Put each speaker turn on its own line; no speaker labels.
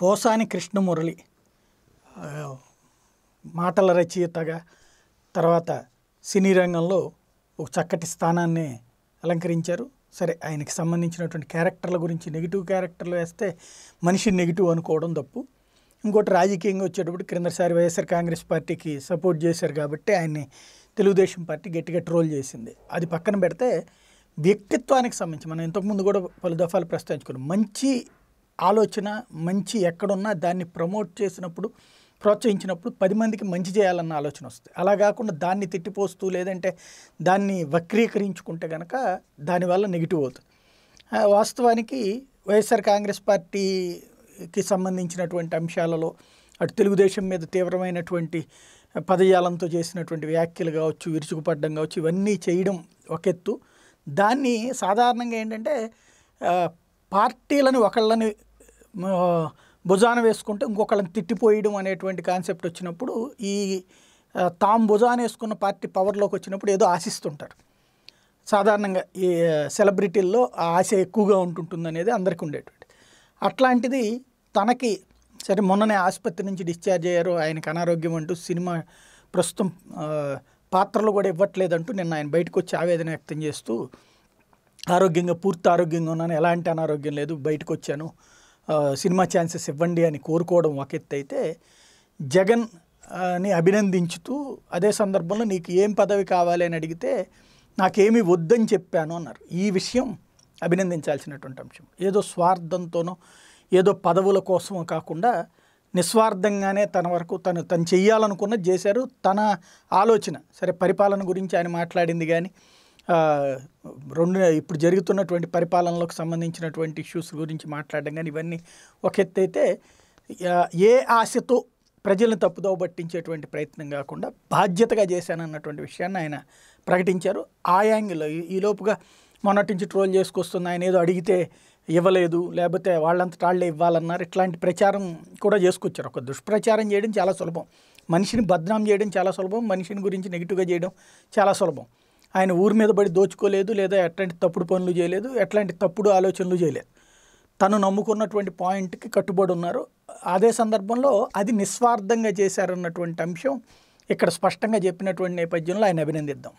పోసాని కృష్ణమురళి మాటల రచయితగా తర్వాత సినీ రంగంలో ఒక చక్కటి స్థానాన్ని అలంకరించారు సరే ఆయనకి సంబంధించినటువంటి క్యారెక్టర్ల గురించి నెగిటివ్ క్యారెక్టర్లు వేస్తే మనిషి నెగిటివ్ అనుకోవడం తప్పు ఇంకోటి రాజకీయంగా వచ్చేటప్పుడు క్రిందసారి వైఎస్ఆర్ కాంగ్రెస్ పార్టీకి సపోర్ట్ చేశారు కాబట్టి ఆయన్ని తెలుగుదేశం పార్టీ గట్టిగా ట్రోల్ చేసింది అది పక్కన పెడితే వ్యక్తిత్వానికి సంబంధించి మనం ఇంతకుముందు కూడా పలు దఫాలు ప్రస్తావించుకున్నాం మంచి ఆలోచన మంచి ఎక్కడున్నా దాన్ని ప్రమోట్ చేసినప్పుడు ప్రోత్సహించినప్పుడు పది మందికి మంచి చేయాలన్న ఆలోచన వస్తుంది అలా కాకుండా దాన్ని తిట్టిపోస్తూ లేదంటే దాన్ని వక్రీకరించుకుంటే కనుక దానివల్ల నెగిటివ్ అవుతుంది వాస్తవానికి వైఎస్ఆర్ కాంగ్రెస్ పార్టీకి సంబంధించినటువంటి అంశాలలో అటు తెలుగుదేశం మీద తీవ్రమైనటువంటి పదజాలంతో చేసినటువంటి వ్యాఖ్యలు కావచ్చు విరుచుకుపడ్డం కావచ్చు ఇవన్నీ చేయడం ఒక ఎత్తు దాన్ని సాధారణంగా ఏంటంటే పార్టీలను ఒకళ్ళని భుజాన వేసుకుంటే ఇంకొకళ్ళని తిట్టిపోయడం అనేటువంటి కాన్సెప్ట్ వచ్చినప్పుడు ఈ తాము భుజాన వేసుకున్న పార్టీ పవర్లోకి వచ్చినప్పుడు ఏదో ఆశిస్తుంటారు సాధారణంగా ఈ సెలబ్రిటీల్లో ఆశ ఎక్కువగా ఉంటుంటుంది అనేది అందరికీ ఉండేటువంటి అట్లాంటిది తనకి సరే మొన్ననే ఆసుపత్రి నుంచి డిశ్చార్జ్ అయ్యారు ఆయనకు అనారోగ్యం అంటూ సినిమా ప్రస్తుతం పాత్రలు కూడా ఇవ్వట్లేదంటూ నిన్న ఆయన బయటకు వచ్చి ఆవేదన వ్యక్తం చేస్తూ ఆరోగ్యంగా పూర్తి ఆరోగ్యంగా ఉన్నాను ఎలాంటి అనారోగ్యం లేదు బయటకు వచ్చాను సినిమా ఛాన్సెస్ ఇవ్వండి అని కోరుకోవడం ఒక ఎత్తు అయితే జగన్ ని అభినందించుతూ అదే సందర్భంలో నీకు ఏం పదవి కావాలి అని అడిగితే నాకేమీ వద్దని చెప్పాను అన్నారు ఈ విషయం అభినందించాల్సినటువంటి అంశం ఏదో స్వార్థంతోనో ఏదో పదవుల కోసమో కాకుండా నిస్వార్థంగానే తన వరకు తను తను చేయాలనుకున్నది చేశారు తన ఆలోచన సరే పరిపాలన గురించి ఆయన మాట్లాడింది కానీ రెండు ఇప్పుడు జరుగుతున్నటువంటి పరిపాలనలకు సంబంధించినటువంటి ఇష్యూస్ గురించి మాట్లాడడం కానీ ఇవన్నీ ఒక ఎత్తు అయితే ఏ ఆశతో ప్రజలను తప్పుదో పట్టించేటువంటి ప్రయత్నం కాకుండా బాధ్యతగా చేశానన్నటువంటి విషయాన్ని ఆయన ప్రకటించారు ఆ యాంగిల్లో ఈలోపుగా మొన్నటి నుంచి ట్రోల్ చేసుకొస్తుంది ఆయన ఏదో అడిగితే ఇవ్వలేదు లేకపోతే వాళ్ళంతా వాళ్ళే ఇవ్వాలన్నారు ఇట్లాంటి ప్రచారం కూడా చేసుకొచ్చారు ఒక దుష్ప్రచారం చేయడం చాలా సులభం మనిషిని బద్నాం చేయడం చాలా సులభం మనిషిని గురించి నెగిటివ్గా చేయడం చాలా సులభం ఆయన ఊరి మీద పడి దోచుకోలేదు లేదా ఎట్లాంటి తప్పుడు పనులు చేయలేదు ఎట్లాంటి తప్పుడు ఆలోచనలు చేయలేదు తను నమ్ముకున్నటువంటి పాయింట్కి కట్టుబడి ఉన్నారు అదే సందర్భంలో అది నిస్వార్థంగా చేశారన్నటువంటి అంశం ఇక్కడ స్పష్టంగా చెప్పినటువంటి నేపథ్యంలో ఆయన అభినందిద్దాం